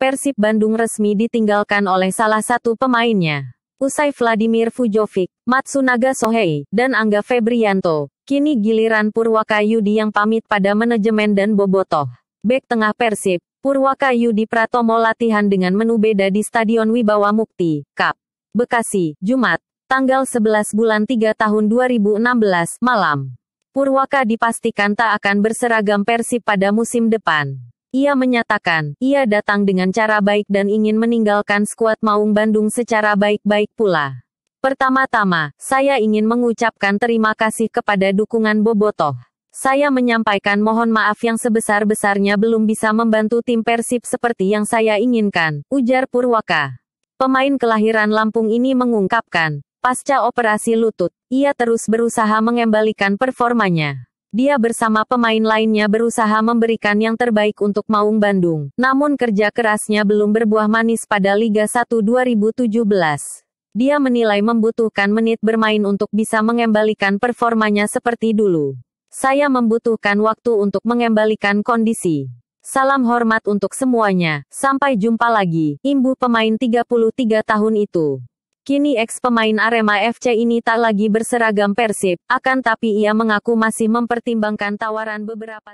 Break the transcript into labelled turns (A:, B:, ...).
A: Persib Bandung resmi ditinggalkan oleh salah satu pemainnya. Usai Vladimir Fujovic, Matsunaga Sohei, dan Angga Febrianto, kini giliran Purwakayudi yang pamit pada manajemen dan Bobotoh. Bek tengah Persib, Purwakayudi Pratomo latihan dengan menu beda di Stadion Wibawa Mukti, Kap. Bekasi, Jumat, tanggal 11 bulan 3 tahun 2016, malam. Purwaka dipastikan tak akan berseragam Persib pada musim depan. Ia menyatakan, ia datang dengan cara baik dan ingin meninggalkan skuad Maung Bandung secara baik-baik pula. Pertama-tama, saya ingin mengucapkan terima kasih kepada dukungan Bobotoh. Saya menyampaikan mohon maaf yang sebesar-besarnya belum bisa membantu tim Persib seperti yang saya inginkan, ujar Purwaka. Pemain kelahiran Lampung ini mengungkapkan, pasca operasi lutut, ia terus berusaha mengembalikan performanya. Dia bersama pemain lainnya berusaha memberikan yang terbaik untuk Maung Bandung. Namun kerja kerasnya belum berbuah manis pada Liga 1 2017. Dia menilai membutuhkan menit bermain untuk bisa mengembalikan performanya seperti dulu. Saya membutuhkan waktu untuk mengembalikan kondisi. Salam hormat untuk semuanya. Sampai jumpa lagi, imbu pemain 33 tahun itu. Kini eks pemain Arema FC ini tak lagi berseragam Persib, akan tapi ia mengaku masih mempertimbangkan tawaran beberapa